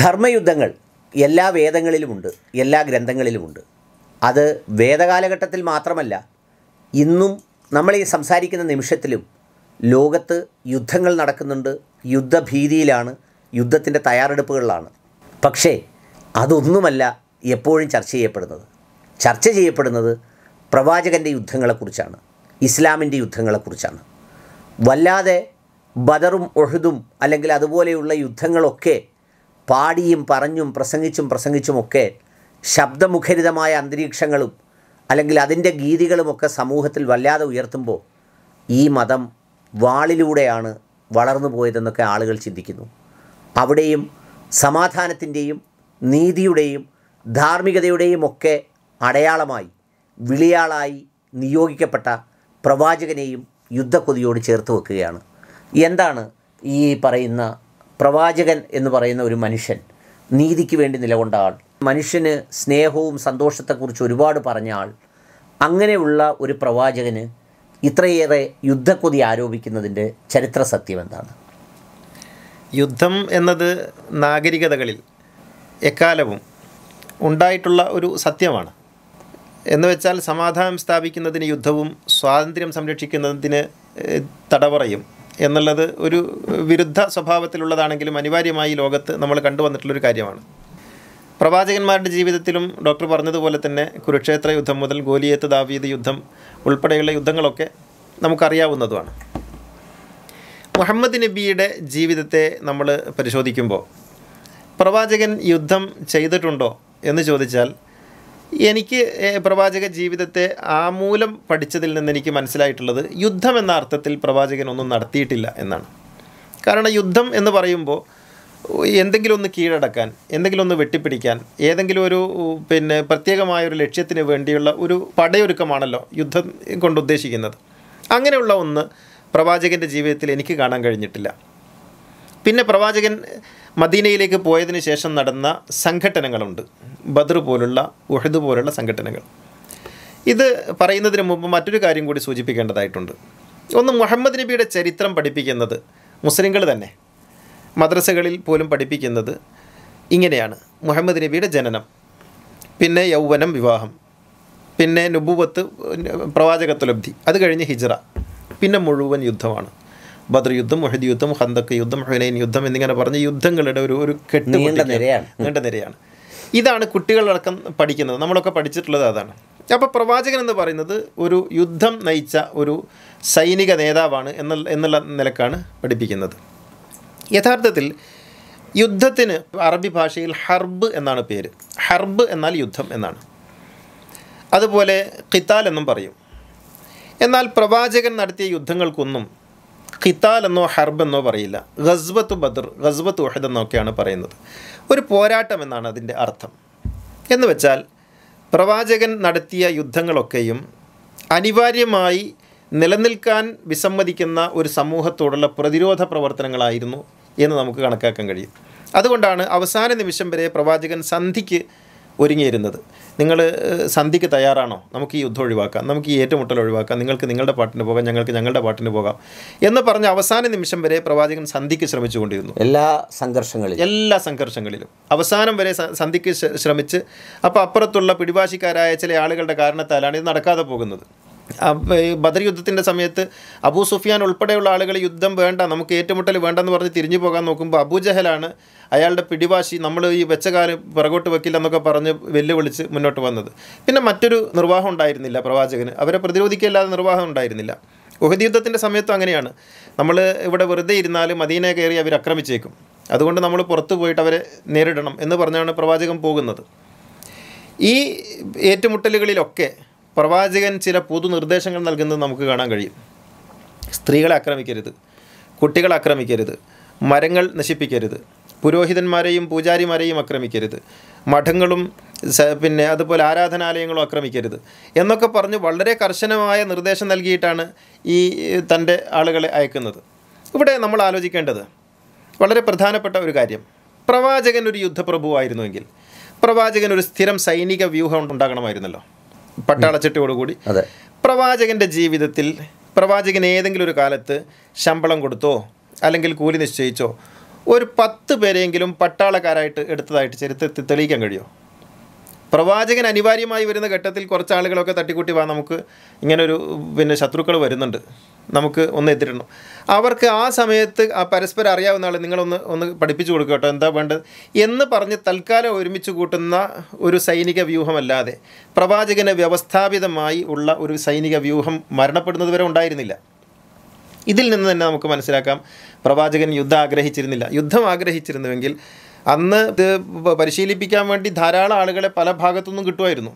ധർമ്മയുദ്ധങ്ങൾ എല്ലാ വേദങ്ങളിലുമുണ്ട് എല്ലാ ഗ്രന്ഥങ്ങളിലുമുണ്ട് അത് വേദകാലഘട്ടത്തിൽ മാത്രമല്ല ഇന്നും നമ്മൾ ഈ സംസാരിക്കുന്ന നിമിഷത്തിലും ലോകത്ത് യുദ്ധങ്ങൾ നടക്കുന്നുണ്ട് യുദ്ധഭീതിയിലാണ് യുദ്ധത്തിൻ്റെ തയ്യാറെടുപ്പുകളിലാണ് പക്ഷേ അതൊന്നുമല്ല എപ്പോഴും ചർച്ച ചെയ്യപ്പെടുന്നത് ചർച്ച ചെയ്യപ്പെടുന്നത് പ്രവാചകൻ്റെ യുദ്ധങ്ങളെക്കുറിച്ചാണ് ഇസ്ലാമിൻ്റെ യുദ്ധങ്ങളെക്കുറിച്ചാണ് വല്ലാതെ ബദറും ഒഴുതും അല്ലെങ്കിൽ അതുപോലെയുള്ള യുദ്ധങ്ങളൊക്കെ പാടിയും പറഞ്ഞും പ്രസംഗിച്ചും പ്രസംഗിച്ചുമൊക്കെ ശബ്ദമുഖരിതമായ അന്തരീക്ഷങ്ങളും അല്ലെങ്കിൽ അതിൻ്റെ ഗീതികളുമൊക്കെ സമൂഹത്തിൽ വല്ലാതെ ഉയർത്തുമ്പോൾ ഈ മതം വാളിലൂടെയാണ് വളർന്നു പോയതെന്നൊക്കെ ആളുകൾ ചിന്തിക്കുന്നു അവിടെയും സമാധാനത്തിൻ്റെയും നീതിയുടെയും ധാർമ്മികതയുടെയും ഒക്കെ അടയാളമായി വിളിയാളായി നിയോഗിക്കപ്പെട്ട പ്രവാചകനെയും യുദ്ധക്കൊതിയോട് ചേർത്ത് വെക്കുകയാണ് എന്താണ് ഈ പറയുന്ന പ്രവാചകൻ എന്ന് പറയുന്ന ഒരു മനുഷ്യൻ നീതിക്ക് വേണ്ടി നിലകൊണ്ട ആൾ മനുഷ്യന് സ്നേഹവും സന്തോഷത്തെക്കുറിച്ച് ഒരുപാട് പറഞ്ഞ ആൾ അങ്ങനെയുള്ള ഒരു പ്രവാചകന് ഇത്രയേറെ യുദ്ധക്കൊതി ആരോപിക്കുന്നതിൻ്റെ ചരിത്ര സത്യം എന്താണ് യുദ്ധം എന്നത് നാഗരികതകളിൽ എക്കാലവും ഉണ്ടായിട്ടുള്ള ഒരു സത്യമാണ് എന്ന് വെച്ചാൽ സമാധാനം സ്ഥാപിക്കുന്നതിന് യുദ്ധവും സ്വാതന്ത്ര്യം സംരക്ഷിക്കുന്നതിന് തടവറയും എന്നുള്ളത് ഒരു വിരുദ്ധ സ്വഭാവത്തിലുള്ളതാണെങ്കിലും അനിവാര്യമായി ലോകത്ത് നമ്മൾ കണ്ടുവന്നിട്ടുള്ളൊരു കാര്യമാണ് പ്രവാചകന്മാരുടെ ജീവിതത്തിലും ഡോക്ടർ പറഞ്ഞതുപോലെ തന്നെ കുരുക്ഷേത്ര യുദ്ധം മുതൽ ഗോലിയേത്ത് ദാവീദ് യുദ്ധം ഉൾപ്പെടെയുള്ള യുദ്ധങ്ങളൊക്കെ നമുക്കറിയാവുന്നതുമാണ് മുഹമ്മദ് നബിയുടെ ജീവിതത്തെ നമ്മൾ പരിശോധിക്കുമ്പോൾ പ്രവാചകൻ യുദ്ധം ചെയ്തിട്ടുണ്ടോ എന്ന് ചോദിച്ചാൽ എനിക്ക് പ്രവാചക ജീവിതത്തെ ആമൂലം പഠിച്ചതിൽ നിന്ന് എനിക്ക് മനസ്സിലായിട്ടുള്ളത് യുദ്ധം എന്ന അർത്ഥത്തിൽ പ്രവാചകനൊന്നും നടത്തിയിട്ടില്ല എന്നാണ് കാരണം യുദ്ധം എന്ന് പറയുമ്പോൾ എന്തെങ്കിലും ഒന്ന് കീഴടക്കാൻ എന്തെങ്കിലും ഒന്ന് വെട്ടിപ്പിടിക്കാൻ ഏതെങ്കിലും ഒരു പിന്നെ പ്രത്യേകമായ ഒരു ലക്ഷ്യത്തിന് വേണ്ടിയുള്ള ഒരു പടയൊരുക്കമാണല്ലോ യുദ്ധം കൊണ്ട് ഉദ്ദേശിക്കുന്നത് അങ്ങനെയുള്ള ഒന്ന് പ്രവാചകൻ്റെ ജീവിതത്തിൽ എനിക്ക് കാണാൻ കഴിഞ്ഞിട്ടില്ല പിന്നെ പ്രവാചകൻ മദീനയിലേക്ക് പോയതിന് ശേഷം നടന്ന സംഘടനകളുണ്ട് ബദർ പോലുള്ള ഉഹദ് പോലുള്ള സംഘടനകൾ ഇത് പറയുന്നതിന് മുമ്പ് മറ്റൊരു കാര്യം കൂടി സൂചിപ്പിക്കേണ്ടതായിട്ടുണ്ട് ഒന്ന് മുഹമ്മദ് നബിയുടെ ചരിത്രം പഠിപ്പിക്കുന്നത് മുസ്ലിങ്ങൾ തന്നെ മദ്രസകളിൽ പോലും പഠിപ്പിക്കുന്നത് ഇങ്ങനെയാണ് മുഹമ്മദ് നബിയുടെ ജനനം പിന്നെ യൗവനം വിവാഹം പിന്നെ നുബുവത്ത് പ്രവാചകത്വലബ്ധി അത് കഴിഞ്ഞ് ഹിജറ പിന്നെ മുഴുവൻ യുദ്ധമാണ് ബദർ യുദ്ധം മുഹദ് യുദ്ധം ഹന്തക്ക് യുദ്ധം ഹുലൈൻ യുദ്ധം എന്നിങ്ങനെ പറഞ്ഞ യുദ്ധങ്ങളുടെ ഒരു ഒരു കെട്ട് നീണ്ട നിരയാണ് ഇതാണ് കുട്ടികളടക്കം പഠിക്കുന്നത് നമ്മളൊക്കെ പഠിച്ചിട്ടുള്ളത് അതാണ് അപ്പോൾ പ്രവാചകൻ എന്ന് പറയുന്നത് ഒരു യുദ്ധം നയിച്ച ഒരു സൈനിക നേതാവാണ് എന്നുള്ള എന്നുള്ള നിലക്കാണ് പഠിപ്പിക്കുന്നത് യഥാർത്ഥത്തിൽ യുദ്ധത്തിന് അറബി ഭാഷയിൽ ഹർബ് എന്നാണ് പേര് ഹർബ് എന്നാൽ യുദ്ധം എന്നാണ് അതുപോലെ കിത്താൽ എന്നും പറയും എന്നാൽ പ്രവാചകൻ നടത്തിയ യുദ്ധങ്ങൾക്കൊന്നും ഖിത്താൽ എന്നോ ഹർബ് എന്നോ പറയില്ല ഗസ്ബത്ത് ബദർ ഗസ്ബത്ത് ഉഹദ് എന്നൊക്കെയാണ് പറയുന്നത് ഒരു പോരാട്ടം എന്നാണ് അതിൻ്റെ അർത്ഥം എന്ന് വെച്ചാൽ പ്രവാചകൻ നടത്തിയ യുദ്ധങ്ങളൊക്കെയും അനിവാര്യമായി നിലനിൽക്കാൻ വിസമ്മതിക്കുന്ന ഒരു സമൂഹത്തോടുള്ള പ്രതിരോധ പ്രവർത്തനങ്ങളായിരുന്നു എന്ന് നമുക്ക് കണക്കാക്കാൻ കഴിയും അതുകൊണ്ടാണ് അവസാന നിമിഷം വരെ പ്രവാചകൻ സന്ധിക്ക് ഒരുങ്ങിയിരുന്നത് നിങ്ങൾ സന്ധിക്ക് തയ്യാറാണോ നമുക്ക് ഈ യുദ്ധം ഒഴിവാക്കാം നമുക്ക് ഈ ഏറ്റുമുട്ടൽ ഒഴിവാക്കാം നിങ്ങൾക്ക് നിങ്ങളുടെ പാട്ടിന് പോകാം ഞങ്ങൾക്ക് ഞങ്ങളുടെ പാട്ടിന് പോകാം എന്ന് പറഞ്ഞ അവസാന നിമിഷം വരെ പ്രവാചകൻ സന്ധിക്ക് ശ്രമിച്ചുകൊണ്ടിരുന്നു എല്ലാ സംഘർഷങ്ങളിലും എല്ലാ സംഘർഷങ്ങളിലും അവസാനം വരെ സന്ധിക്ക് ശ്രമിച്ച് അപ്പോൾ അപ്പുറത്തുള്ള പിടിവാശിക്കാരായ ചില ആളുകളുടെ കാരണത്താലാണ് ഇത് നടക്കാതെ പോകുന്നത് ബദർ യുദ്ധത്തിൻ്റെ സമയത്ത് അബൂ സുഫിയാൻ ഉൾപ്പെടെയുള്ള ആളുകൾ യുദ്ധം വേണ്ട നമുക്ക് ഏറ്റുമുട്ടൽ വേണ്ടെന്ന് പറഞ്ഞ് തിരിഞ്ഞു പോകാൻ നോക്കുമ്പോൾ അബൂജഹലാണ് അയാളുടെ പിടിവാശി നമ്മൾ ഈ വെച്ച കാലം പിറകോട്ട് വെക്കില്ല എന്നൊക്കെ പറഞ്ഞ് വെല്ലുവിളിച്ച് മുന്നോട്ട് വന്നത് പിന്നെ മറ്റൊരു നിർവാഹം ഉണ്ടായിരുന്നില്ല പ്രവാചകന് അവരെ പ്രതിരോധിക്കില്ലാതെ നിർവാഹം ഉണ്ടായിരുന്നില്ല ഉഹദ് യുദ്ധത്തിൻ്റെ സമയത്തും അങ്ങനെയാണ് നമ്മൾ ഇവിടെ വെറുതെ ഇരുന്നാലും മദീന കയറി അവർ ആക്രമിച്ചേക്കും അതുകൊണ്ട് നമ്മൾ പുറത്തു പോയിട്ട് അവരെ നേരിടണം എന്ന് പറഞ്ഞാണ് പ്രവാചകൻ പോകുന്നത് ഈ ഏറ്റുമുട്ടലുകളിലൊക്കെ പ്രവാചകൻ ചില പൊതു നിർദ്ദേശങ്ങൾ നൽകുന്നത് നമുക്ക് കാണാൻ കഴിയും സ്ത്രീകളെ ആക്രമിക്കരുത് കുട്ടികളെ ആക്രമിക്കരുത് മരങ്ങൾ നശിപ്പിക്കരുത് പുരോഹിതന്മാരെയും പൂജാരിമാരെയും ആക്രമിക്കരുത് മഠങ്ങളും പിന്നെ അതുപോലെ ആരാധനാലയങ്ങളും ആക്രമിക്കരുത് എന്നൊക്കെ പറഞ്ഞ് വളരെ കർശനമായ നിർദ്ദേശം നൽകിയിട്ടാണ് ഈ തൻ്റെ ആളുകളെ അയക്കുന്നത് ഇവിടെ നമ്മൾ ആലോചിക്കേണ്ടത് വളരെ പ്രധാനപ്പെട്ട ഒരു കാര്യം പ്രവാചകൻ ഒരു യുദ്ധപ്രഭുവായിരുന്നുവെങ്കിൽ പ്രവാചകൻ ഒരു സ്ഥിരം സൈനിക വ്യൂഹം ഉണ്ടാകണമായിരുന്നല്ലോ കൂടി അതെ പ്രവാചകന്റെ ജീവിതത്തിൽ പ്രവാചകൻ ഏതെങ്കിലും ഒരു കാലത്ത് ശമ്പളം കൊടുത്തോ അല്ലെങ്കിൽ കൂലി നിശ്ചയിച്ചോ ഒരു പത്ത് പേരെങ്കിലും പട്ടാളക്കാരായിട്ട് എടുത്തതായിട്ട് ചരിത്രത്തിൽ തെളിയിക്കാൻ കഴിയുമോ പ്രവാചകൻ അനിവാര്യമായി വരുന്ന ഘട്ടത്തിൽ കുറച്ച് ആളുകളൊക്കെ തട്ടിക്കൂട്ടി വാ നമുക്ക് ഇങ്ങനൊരു പിന്നെ ശത്രുക്കൾ വരുന്നുണ്ട് നമുക്ക് ഒന്ന് എത്തിയിട്ടുണ്ട് അവർക്ക് ആ സമയത്ത് ആ പരസ്പരം അറിയാവുന്ന ആൾ നിങ്ങളൊന്ന് ഒന്ന് പഠിപ്പിച്ചു കൊടുക്കുക കേട്ടോ എന്താ വേണ്ടത് എന്ന് പറഞ്ഞ് തൽക്കാലം ഒരുമിച്ച് കൂട്ടുന്ന ഒരു സൈനിക വ്യൂഹമല്ലാതെ പ്രവാചകന് വ്യവസ്ഥാപിതമായി ഉള്ള ഒരു സൈനിക വ്യൂഹം മരണപ്പെടുന്നത് വരെ ഉണ്ടായിരുന്നില്ല ഇതിൽ നിന്ന് തന്നെ നമുക്ക് മനസ്സിലാക്കാം പ്രവാചകൻ യുദ്ധം ആഗ്രഹിച്ചിരുന്നില്ല യുദ്ധം ആഗ്രഹിച്ചിരുന്നുവെങ്കിൽ അന്ന് ഇത് പരിശീലിപ്പിക്കാൻ വേണ്ടി ധാരാളം ആളുകളെ പല ഭാഗത്തുനിന്നും കിട്ടുമായിരുന്നു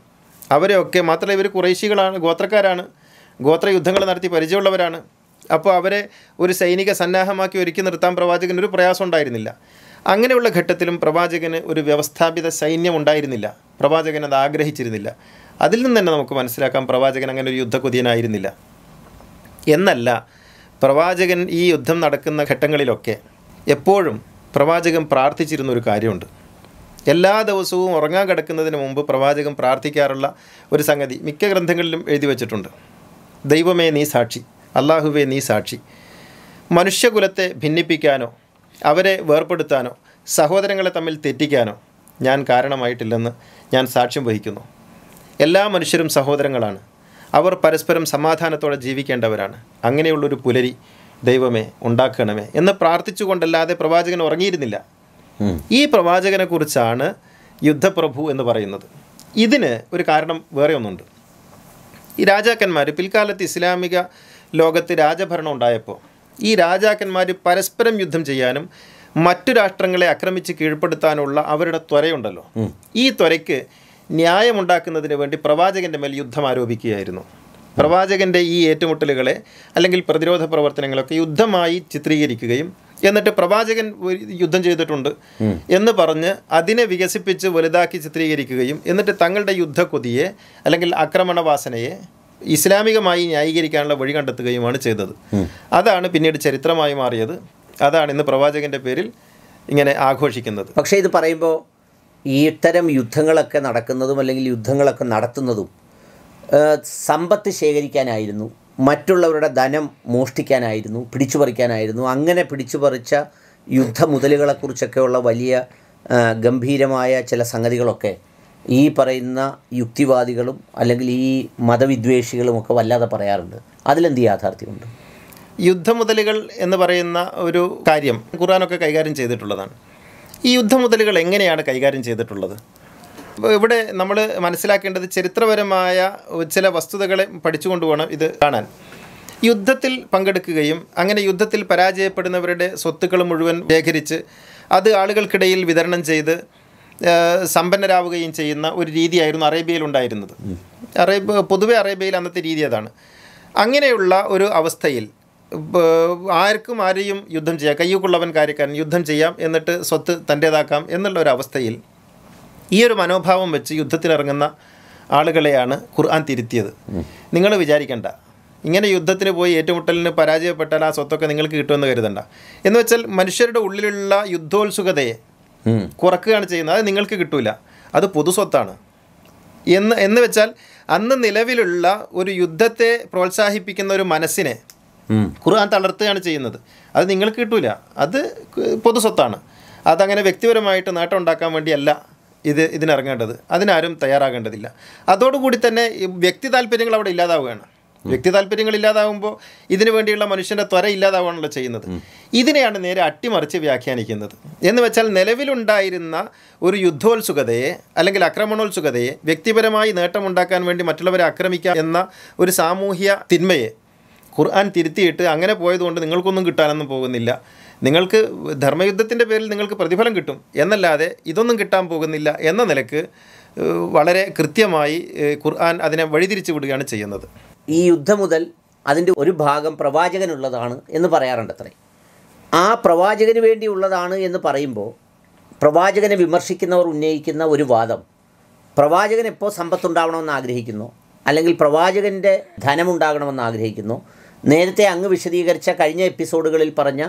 അവരെയൊക്കെ മാത്രമല്ല ഇവർ കുറേശികളാണ് ഗോത്രക്കാരാണ് ഗോത്രയുദ്ധങ്ങൾ നടത്തി പരിചയമുള്ളവരാണ് അപ്പോൾ അവരെ ഒരു സൈനിക സന്നാഹമാക്കി ഒരുക്കി നിർത്താൻ പ്രവാചകന് ഒരു പ്രയാസം ഉണ്ടായിരുന്നില്ല അങ്ങനെയുള്ള ഘട്ടത്തിലും പ്രവാചകന് ഒരു വ്യവസ്ഥാപിത സൈന്യം ഉണ്ടായിരുന്നില്ല പ്രവാചകൻ അത് ആഗ്രഹിച്ചിരുന്നില്ല അതിൽ നിന്ന് തന്നെ നമുക്ക് മനസ്സിലാക്കാം പ്രവാചകൻ അങ്ങനെ ഒരു യുദ്ധക്കുതിയനായിരുന്നില്ല എന്നല്ല പ്രവാചകൻ ഈ യുദ്ധം നടക്കുന്ന ഘട്ടങ്ങളിലൊക്കെ എപ്പോഴും പ്രവാചകൻ പ്രാർത്ഥിച്ചിരുന്ന ഒരു കാര്യമുണ്ട് എല്ലാ ദിവസവും ഉറങ്ങാൻ കിടക്കുന്നതിന് മുമ്പ് പ്രവാചകൻ പ്രാർത്ഥിക്കാറുള്ള ഒരു സംഗതി മിക്ക ഗ്രന്ഥങ്ങളിലും എഴുതി വച്ചിട്ടുണ്ട് ദൈവമേ നീ സാക്ഷി അള്ളാഹുവേ നീ സാക്ഷി മനുഷ്യകുലത്തെ ഭിന്നിപ്പിക്കാനോ അവരെ വേർപ്പെടുത്താനോ സഹോദരങ്ങളെ തമ്മിൽ തെറ്റിക്കാനോ ഞാൻ കാരണമായിട്ടില്ലെന്ന് ഞാൻ സാക്ഷ്യം വഹിക്കുന്നു എല്ലാ മനുഷ്യരും സഹോദരങ്ങളാണ് അവർ പരസ്പരം സമാധാനത്തോടെ ജീവിക്കേണ്ടവരാണ് അങ്ങനെയുള്ളൊരു പുലരി ദൈവമേ ഉണ്ടാക്കണമേ എന്ന് പ്രാർത്ഥിച്ചുകൊണ്ടല്ലാതെ പ്രവാചകൻ ഉറങ്ങിയിരുന്നില്ല ഈ പ്രവാചകനെക്കുറിച്ചാണ് യുദ്ധപ്രഭു എന്ന് പറയുന്നത് ഇതിന് ഒരു കാരണം വേറെ ഒന്നുണ്ട് ഈ രാജാക്കന്മാർ പിൽക്കാലത്ത് ഇസ്ലാമിക ലോകത്ത് രാജഭരണം ഉണ്ടായപ്പോൾ ഈ രാജാക്കന്മാർ പരസ്പരം യുദ്ധം ചെയ്യാനും മറ്റു രാഷ്ട്രങ്ങളെ ആക്രമിച്ച് കീഴ്പ്പെടുത്താനുള്ള അവരുടെ ത്വരയുണ്ടല്ലോ ഈ ത്വരയ്ക്ക് ന്യായമുണ്ടാക്കുന്നതിന് വേണ്ടി പ്രവാചകൻ്റെ മേൽ യുദ്ധം ആരോപിക്കുകയായിരുന്നു പ്രവാചകൻ്റെ ഈ ഏറ്റുമുട്ടലുകളെ അല്ലെങ്കിൽ പ്രതിരോധ പ്രവർത്തനങ്ങളൊക്കെ യുദ്ധമായി ചിത്രീകരിക്കുകയും എന്നിട്ട് പ്രവാചകൻ യുദ്ധം ചെയ്തിട്ടുണ്ട് എന്ന് പറഞ്ഞ് അതിനെ വികസിപ്പിച്ച് വലുതാക്കി ചിത്രീകരിക്കുകയും എന്നിട്ട് തങ്ങളുടെ യുദ്ധക്കൊതിയെ അല്ലെങ്കിൽ ആക്രമണവാസനയെ ഇസ്ലാമികമായി ന്യായീകരിക്കാനുള്ള വഴി കണ്ടെത്തുകയുമാണ് ചെയ്തത് അതാണ് പിന്നീട് ചരിത്രമായി മാറിയത് അതാണ് ഇന്ന് പ്രവാചകൻ്റെ പേരിൽ ഇങ്ങനെ ആഘോഷിക്കുന്നത് പക്ഷേ ഇത് പറയുമ്പോൾ ഈ ഇത്തരം യുദ്ധങ്ങളൊക്കെ നടക്കുന്നതും അല്ലെങ്കിൽ യുദ്ധങ്ങളൊക്കെ നടത്തുന്നതും സമ്പത്ത് ശേഖരിക്കാനായിരുന്നു മറ്റുള്ളവരുടെ ധനം മോഷ്ടിക്കാനായിരുന്നു പിടിച്ചുപറിക്കാനായിരുന്നു അങ്ങനെ പിടിച്ചുപറിച്ച യുദ്ധമുതലുകളെക്കുറിച്ചൊക്കെയുള്ള വലിയ ഗംഭീരമായ ചില സംഗതികളൊക്കെ ഈ പറയുന്ന യുക്തിവാദികളും അല്ലെങ്കിൽ ഈ മതവിദ്വേഷികളുമൊക്കെ വല്ലാതെ പറയാറുണ്ട് അതിലെന്ത് യാഥാർത്ഥ്യമുണ്ട് യുദ്ധമുതലുകൾ എന്ന് പറയുന്ന ഒരു കാര്യം ഖുറാനൊക്കെ കൈകാര്യം ചെയ്തിട്ടുള്ളതാണ് ഈ യുദ്ധമുതലുകൾ എങ്ങനെയാണ് കൈകാര്യം ചെയ്തിട്ടുള്ളത് ഇവിടെ നമ്മൾ മനസ്സിലാക്കേണ്ടത് ചരിത്രപരമായ ചില വസ്തുതകളെ പഠിച്ചുകൊണ്ട് വേണം ഇത് കാണാൻ യുദ്ധത്തിൽ പങ്കെടുക്കുകയും അങ്ങനെ യുദ്ധത്തിൽ പരാജയപ്പെടുന്നവരുടെ സ്വത്തുക്കൾ മുഴുവൻ ശേഖരിച്ച് അത് ആളുകൾക്കിടയിൽ വിതരണം ചെയ്ത് സമ്പന്നരാവുകയും ചെയ്യുന്ന ഒരു രീതിയായിരുന്നു അറേബ്യയിൽ ഉണ്ടായിരുന്നത് അറേബ്യ പൊതുവെ അറേബ്യയിൽ അന്നത്തെ രീതി അതാണ് അങ്ങനെയുള്ള ഒരു അവസ്ഥയിൽ ആർക്കും ആരെയും യുദ്ധം ചെയ്യാം കയ്യൂക്കുള്ളവൻ കാര്യക്കാരൻ യുദ്ധം ചെയ്യാം എന്നിട്ട് സ്വത്ത് തൻ്റേതാക്കാം എന്നുള്ള ഒരു അവസ്ഥയിൽ ഈ ഒരു മനോഭാവം വെച്ച് യുദ്ധത്തിനിറങ്ങുന്ന ആളുകളെയാണ് ഖുർആൻ തിരുത്തിയത് നിങ്ങൾ വിചാരിക്കേണ്ട ഇങ്ങനെ യുദ്ധത്തിന് പോയി ഏറ്റുമുട്ടലിന് പരാജയപ്പെട്ടാൽ ആ സ്വത്തൊക്കെ നിങ്ങൾക്ക് കിട്ടുമെന്ന് കരുതണ്ട എന്ന് വെച്ചാൽ മനുഷ്യരുടെ ഉള്ളിലുള്ള യുദ്ധോത്സുകതയെ കുറക്കുകയാണ് ചെയ്യുന്നത് അത് നിങ്ങൾക്ക് കിട്ടൂല അത് പൊതുസ്വത്താണ് എന്ന് എന്ന് വെച്ചാൽ അന്ന് നിലവിലുള്ള ഒരു യുദ്ധത്തെ പ്രോത്സാഹിപ്പിക്കുന്ന ഒരു മനസ്സിനെ ഖുർആൻ തളർത്തുകയാണ് ചെയ്യുന്നത് അത് നിങ്ങൾക്ക് കിട്ടൂല അത് പൊതുസ്വത്താണ് അതങ്ങനെ വ്യക്തിപരമായിട്ട് നേട്ടം ഉണ്ടാക്കാൻ വേണ്ടിയല്ല ഇത് ഇതിനിറങ്ങേണ്ടത് അതിനാരും തയ്യാറാകേണ്ടതില്ല അതോടുകൂടി തന്നെ വ്യക്തി താല്പര്യങ്ങൾ അവിടെ ഇല്ലാതാവുകയാണ് വ്യക്തി താല്പര്യങ്ങൾ ഇല്ലാതാവുമ്പോൾ ഇതിനു വേണ്ടിയുള്ള മനുഷ്യൻ്റെ ത്വര ഇല്ലാതാവാണല്ലോ ചെയ്യുന്നത് ഇതിനെയാണ് നേരെ അട്ടിമറിച്ച് വ്യാഖ്യാനിക്കുന്നത് എന്ന് വെച്ചാൽ നിലവിലുണ്ടായിരുന്ന ഒരു യുദ്ധോത്സുകതയെ അല്ലെങ്കിൽ ആക്രമണോത്സുകതയെ വ്യക്തിപരമായി നേട്ടമുണ്ടാക്കാൻ വേണ്ടി മറ്റുള്ളവരെ ആക്രമിക്കുക എന്ന ഒരു സാമൂഹ്യ തിന്മയെ ഖുർആൻ തിരുത്തിയിട്ട് അങ്ങനെ പോയതുകൊണ്ട് നിങ്ങൾക്കൊന്നും കിട്ടാനൊന്നും പോകുന്നില്ല നിങ്ങൾക്ക് ധർമ്മയുദ്ധത്തിൻ്റെ പേരിൽ നിങ്ങൾക്ക് പ്രതിഫലം കിട്ടും എന്നല്ലാതെ ഇതൊന്നും കിട്ടാൻ പോകുന്നില്ല എന്ന നിലക്ക് വളരെ കൃത്യമായി ഖുർആൻ അതിനെ വഴിതിരിച്ചു വിടുകയാണ് ചെയ്യുന്നത് ഈ യുദ്ധം മുതൽ അതിൻ്റെ ഒരു ഭാഗം പ്രവാചകനുള്ളതാണ് എന്ന് പറയാറുണ്ട് അത്രേ ആ പ്രവാചകന് വേണ്ടിയുള്ളതാണ് എന്ന് പറയുമ്പോൾ പ്രവാചകനെ വിമർശിക്കുന്നവർ ഉന്നയിക്കുന്ന ഒരു വാദം പ്രവാചകൻ എപ്പോൾ സമ്പത്തുണ്ടാവണമെന്ന് ആഗ്രഹിക്കുന്നു അല്ലെങ്കിൽ പ്രവാചകൻ്റെ ധനമുണ്ടാകണമെന്ന് ആഗ്രഹിക്കുന്നു നേരത്തെ അങ്ങ് വിശദീകരിച്ച കഴിഞ്ഞ എപ്പിസോഡുകളിൽ പറഞ്ഞ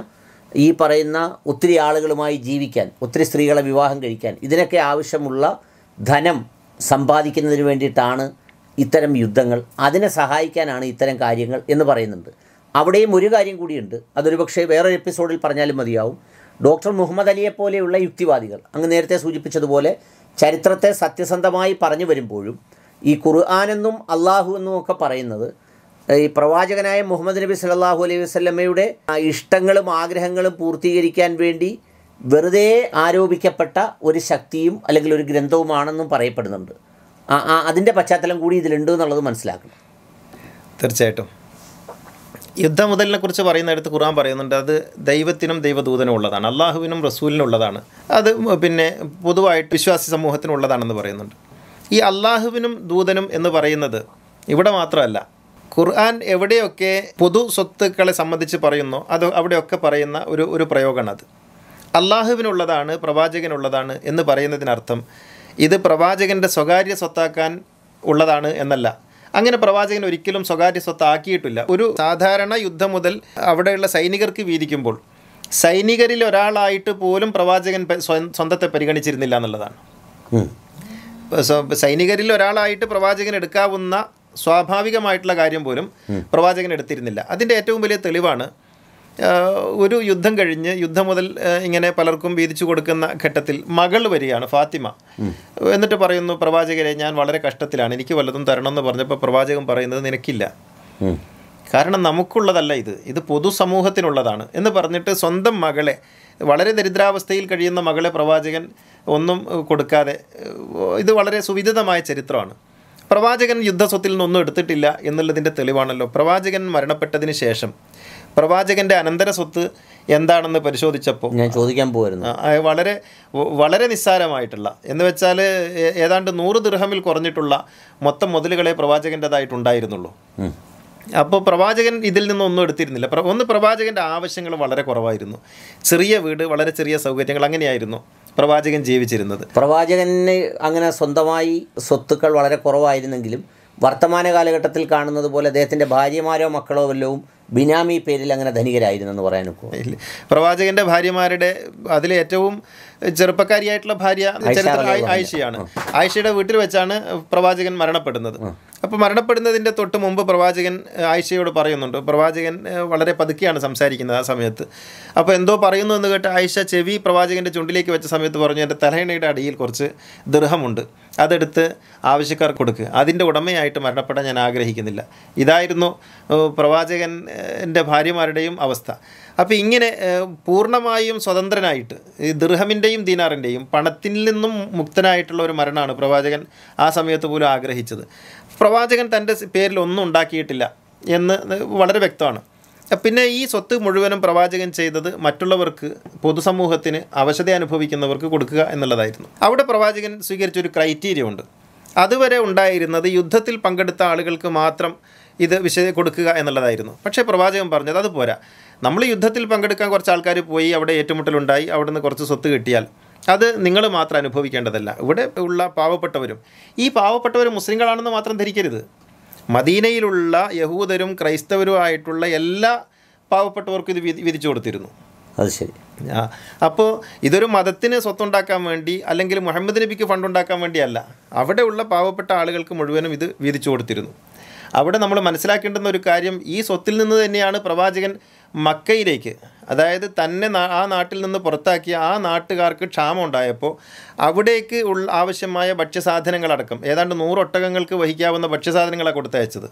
ഈ പറയുന്ന ഒത്തിരി ആളുകളുമായി ജീവിക്കാൻ ഒത്തിരി സ്ത്രീകളെ വിവാഹം കഴിക്കാൻ ഇതിനൊക്കെ ആവശ്യമുള്ള ധനം സമ്പാദിക്കുന്നതിന് വേണ്ടിയിട്ടാണ് ഇത്തരം യുദ്ധങ്ങൾ അതിനെ സഹായിക്കാനാണ് ഇത്തരം കാര്യങ്ങൾ എന്ന് പറയുന്നുണ്ട് അവിടെയും ഒരു കാര്യം കൂടിയുണ്ട് അതൊരു പക്ഷേ വേറൊരു എപ്പിസോഡിൽ പറഞ്ഞാലും മതിയാവും ഡോക്ടർ മുഹമ്മദ് അലിയെ പോലെയുള്ള യുക്തിവാദികൾ അങ്ങ് നേരത്തെ സൂചിപ്പിച്ചതുപോലെ ചരിത്രത്തെ സത്യസന്ധമായി പറഞ്ഞു വരുമ്പോഴും ഈ ഖുർആാനെന്നും അള്ളാഹു എന്നും ഒക്കെ പറയുന്നത് ഈ പ്രവാചകനായ മുഹമ്മദ് നബി സല്ലാഹു അലൈഹി വസ്ലമ്മയുടെ ഇഷ്ടങ്ങളും ആഗ്രഹങ്ങളും പൂർത്തീകരിക്കാൻ വേണ്ടി വെറുതെ ആരോപിക്കപ്പെട്ട ഒരു ശക്തിയും അല്ലെങ്കിൽ ഒരു ഗ്രന്ഥവുമാണെന്നും പറയപ്പെടുന്നുണ്ട് ആ അതിൻ്റെ പശ്ചാത്തലം കൂടി ഇതിലുണ്ട് എന്നുള്ളത് മനസ്സിലാക്കണം തീർച്ചയായിട്ടും മുതലിനെ കുറിച്ച് അടുത്ത് ഖുർആൻ പറയുന്നുണ്ട് അത് ദൈവത്തിനും ദൈവദൂതനും ഉള്ളതാണ് അള്ളാഹുവിനും റസൂലിനും ഉള്ളതാണ് അത് പിന്നെ പൊതുവായിട്ട് വിശ്വാസി സമൂഹത്തിനുള്ളതാണെന്ന് പറയുന്നുണ്ട് ഈ അള്ളാഹുവിനും ദൂതനും എന്ന് പറയുന്നത് ഇവിടെ മാത്രമല്ല ഖുർആൻ എവിടെയൊക്കെ പൊതു സ്വത്തുക്കളെ സംബന്ധിച്ച് പറയുന്നോ അത് അവിടെയൊക്കെ പറയുന്ന ഒരു ഒരു അത് അള്ളാഹുവിനുള്ളതാണ് പ്രവാചകനുള്ളതാണ് എന്ന് പറയുന്നതിനർത്ഥം ഇത് പ്രവാചകൻ്റെ സ്വകാര്യ സ്വത്താക്കാൻ ഉള്ളതാണ് എന്നല്ല അങ്ങനെ പ്രവാചകൻ ഒരിക്കലും സ്വകാര്യ സ്വത്താക്കിയിട്ടില്ല ഒരു സാധാരണ യുദ്ധം മുതൽ അവിടെയുള്ള സൈനികർക്ക് വീതിക്കുമ്പോൾ സൈനികരിൽ ഒരാളായിട്ട് പോലും പ്രവാചകൻ സ്വന്തത്തെ പരിഗണിച്ചിരുന്നില്ല എന്നുള്ളതാണ് സൈനികരിൽ ഒരാളായിട്ട് പ്രവാചകൻ എടുക്കാവുന്ന സ്വാഭാവികമായിട്ടുള്ള കാര്യം പോലും പ്രവാചകൻ എടുത്തിരുന്നില്ല അതിൻ്റെ ഏറ്റവും വലിയ തെളിവാണ് ഒരു യുദ്ധം കഴിഞ്ഞ് യുദ്ധം മുതൽ ഇങ്ങനെ പലർക്കും വീതിച്ചു കൊടുക്കുന്ന ഘട്ടത്തിൽ മകൾ വരികയാണ് ഫാത്തിമ എന്നിട്ട് പറയുന്നു പ്രവാചകരെ ഞാൻ വളരെ കഷ്ടത്തിലാണ് എനിക്ക് വല്ലതും തരണം എന്ന് പറഞ്ഞപ്പോൾ പ്രവാചകൻ പറയുന്നത് നിനക്കില്ല കാരണം നമുക്കുള്ളതല്ല ഇത് ഇത് പൊതുസമൂഹത്തിനുള്ളതാണ് എന്ന് പറഞ്ഞിട്ട് സ്വന്തം മകളെ വളരെ ദരിദ്രാവസ്ഥയിൽ കഴിയുന്ന മകളെ പ്രവാചകൻ ഒന്നും കൊടുക്കാതെ ഇത് വളരെ സുവിധിതമായ ചരിത്രമാണ് പ്രവാചകൻ യുദ്ധസ്വത്തിൽ നിന്നൊന്നും എടുത്തിട്ടില്ല എന്നുള്ളതിൻ്റെ തെളിവാണല്ലോ പ്രവാചകൻ മരണപ്പെട്ടതിന് ശേഷം പ്രവാചകന്റെ അനന്തര സ്വത്ത് എന്താണെന്ന് പരിശോധിച്ചപ്പോൾ ഞാൻ ചോദിക്കാൻ പോയിരുന്നു വളരെ വളരെ നിസ്സാരമായിട്ടുള്ള എന്ന് വെച്ചാൽ ഏതാണ്ട് നൂറ് ദിർഹമിൽ കുറഞ്ഞിട്ടുള്ള മൊത്തം മുതലുകളെ പ്രവാചകൻ്റെതായിട്ടുണ്ടായിരുന്നുള്ളൂ അപ്പോൾ പ്രവാചകൻ ഇതിൽ നിന്നൊന്നും എടുത്തിരുന്നില്ല ഒന്ന് പ്രവാചകൻ്റെ ആവശ്യങ്ങൾ വളരെ കുറവായിരുന്നു ചെറിയ വീട് വളരെ ചെറിയ സൗകര്യങ്ങൾ അങ്ങനെയായിരുന്നു പ്രവാചകൻ ജീവിച്ചിരുന്നത് പ്രവാചകന് അങ്ങനെ സ്വന്തമായി സ്വത്തുക്കൾ വളരെ കുറവായിരുന്നെങ്കിലും വർത്തമാന കാലഘട്ടത്തിൽ കാണുന്നത് പോലെ അദ്ദേഹത്തിൻ്റെ ഭാര്യമാരോ മക്കളോ വല്ലവും ബിനാമി പേരിൽ അങ്ങനെ ധനികരായിരുന്നു എന്ന് പറയാൻ പ്രവാചകന്റെ ഭാര്യമാരുടെ അതിലെ ഏറ്റവും ചെറുപ്പക്കാരിയായിട്ടുള്ള ഭാര്യ ആയിഷയാണ് ആയിഷയുടെ വീട്ടിൽ വെച്ചാണ് പ്രവാചകൻ മരണപ്പെടുന്നത് അപ്പോൾ മരണപ്പെടുന്നതിൻ്റെ തൊട്ട് മുമ്പ് പ്രവാചകൻ ആയിഷയോട് പറയുന്നുണ്ട് പ്രവാചകൻ വളരെ പതുക്കെയാണ് സംസാരിക്കുന്നത് ആ സമയത്ത് അപ്പോൾ എന്തോ പറയുന്നു എന്ന് കേട്ട് ആയിഷ ചെവി പ്രവാചകൻ്റെ ചുണ്ടിലേക്ക് വെച്ച സമയത്ത് പറഞ്ഞു എൻ്റെ തലയിണയുടെ അടിയിൽ കുറച്ച് ദൃഹമുണ്ട് അതെടുത്ത് ആവശ്യക്കാർ കൊടുക്കുക അതിൻ്റെ ഉടമയായിട്ട് മരണപ്പെടാൻ ഞാൻ ആഗ്രഹിക്കുന്നില്ല ഇതായിരുന്നു പ്രവാചകൻ എൻ്റെ ഭാര്യമാരുടെയും അവസ്ഥ അപ്പോൾ ഇങ്ങനെ പൂർണ്ണമായും സ്വതന്ത്രനായിട്ട് ഈ ദൃഹമിൻ്റെയും ദീനാറിൻ്റെയും പണത്തിൽ നിന്നും മുക്തനായിട്ടുള്ള ഒരു മരണമാണ് പ്രവാചകൻ ആ സമയത്ത് പോലും ആഗ്രഹിച്ചത് പ്രവാചകൻ തൻ്റെ പേരിൽ ഒന്നും ഉണ്ടാക്കിയിട്ടില്ല എന്ന് വളരെ വ്യക്തമാണ് പിന്നെ ഈ സ്വത്ത് മുഴുവനും പ്രവാചകൻ ചെയ്തത് മറ്റുള്ളവർക്ക് പൊതുസമൂഹത്തിന് അവശത അനുഭവിക്കുന്നവർക്ക് കൊടുക്കുക എന്നുള്ളതായിരുന്നു അവിടെ പ്രവാചകൻ സ്വീകരിച്ചൊരു ക്രൈറ്റീരിയ ഉണ്ട് അതുവരെ ഉണ്ടായിരുന്നത് യുദ്ധത്തിൽ പങ്കെടുത്ത ആളുകൾക്ക് മാത്രം ഇത് വിശ കൊടുക്കുക എന്നുള്ളതായിരുന്നു പക്ഷേ പ്രവാചകൻ പറഞ്ഞത് അത് പോരാ നമ്മൾ യുദ്ധത്തിൽ പങ്കെടുക്കാൻ കുറച്ച് ആൾക്കാർ പോയി അവിടെ ഏറ്റുമുട്ടലുണ്ടായി അവിടെ നിന്ന് കുറച്ച് സ്വത്ത് കിട്ടിയാൽ അത് നിങ്ങൾ മാത്രം അനുഭവിക്കേണ്ടതല്ല ഇവിടെ ഉള്ള പാവപ്പെട്ടവരും ഈ പാവപ്പെട്ടവർ മുസ്ലിങ്ങളാണെന്ന് മാത്രം ധരിക്കരുത് മദീനയിലുള്ള യഹൂദരും ക്രൈസ്തവരുമായിട്ടുള്ള എല്ലാ പാവപ്പെട്ടവർക്കും ഇത് വിധിച്ചു കൊടുത്തിരുന്നു അത് ശരി അപ്പോൾ ഇതൊരു മതത്തിന് സ്വത്തുണ്ടാക്കാൻ വേണ്ടി അല്ലെങ്കിൽ മുഹമ്മദ് നബിക്ക് ഫണ്ട് ഉണ്ടാക്കാൻ വേണ്ടിയല്ല അവിടെയുള്ള പാവപ്പെട്ട ആളുകൾക്ക് മുഴുവനും ഇത് വീതിച്ചു കൊടുത്തിരുന്നു അവിടെ നമ്മൾ മനസ്സിലാക്കേണ്ടുന്ന ഒരു കാര്യം ഈ സ്വത്തിൽ നിന്ന് തന്നെയാണ് പ്രവാചകൻ മക്കയിലേക്ക് അതായത് തന്നെ ആ നാട്ടിൽ നിന്ന് പുറത്താക്കിയ ആ നാട്ടുകാർക്ക് ക്ഷാമം ഉണ്ടായപ്പോൾ അവിടേക്ക് ഉള്ള ആവശ്യമായ ഭക്ഷ്യസാധനങ്ങളടക്കം ഏതാണ്ട് നൂറൊട്ടകങ്ങൾക്ക് വഹിക്കാവുന്ന ഭക്ഷ്യസാധനങ്ങളാണ് കൊടുത്തയച്ചത്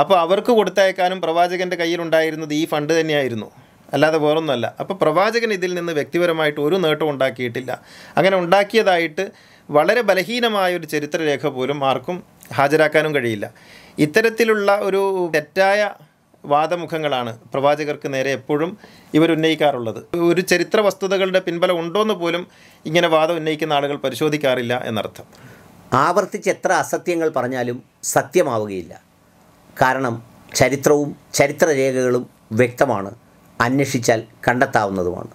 അപ്പോൾ അവർക്ക് കൊടുത്തയക്കാനും പ്രവാചകൻ്റെ കയ്യിലുണ്ടായിരുന്നത് ഈ ഫണ്ട് തന്നെയായിരുന്നു അല്ലാതെ വേറൊന്നുമല്ല അപ്പോൾ പ്രവാചകൻ ഇതിൽ നിന്ന് വ്യക്തിപരമായിട്ട് ഒരു നേട്ടം ഉണ്ടാക്കിയിട്ടില്ല അങ്ങനെ ഉണ്ടാക്കിയതായിട്ട് വളരെ ബലഹീനമായ ഒരു ചരിത്രരേഖ പോലും ആർക്കും ഹാജരാക്കാനും കഴിയില്ല ഇത്തരത്തിലുള്ള ഒരു തെറ്റായ വാദമുഖങ്ങളാണ് പ്രവാചകർക്ക് നേരെ എപ്പോഴും ഇവർ ഉന്നയിക്കാറുള്ളത് ഒരു ചരിത്ര വസ്തുതകളുടെ പിൻബലം ഉണ്ടോയെന്ന് പോലും ഇങ്ങനെ വാദം ഉന്നയിക്കുന്ന ആളുകൾ പരിശോധിക്കാറില്ല എന്നർത്ഥം ആവർത്തിച്ച് എത്ര അസത്യങ്ങൾ പറഞ്ഞാലും സത്യമാവുകയില്ല കാരണം ചരിത്രവും ചരിത്രരേഖകളും വ്യക്തമാണ് അന്വേഷിച്ചാൽ കണ്ടെത്താവുന്നതുമാണ്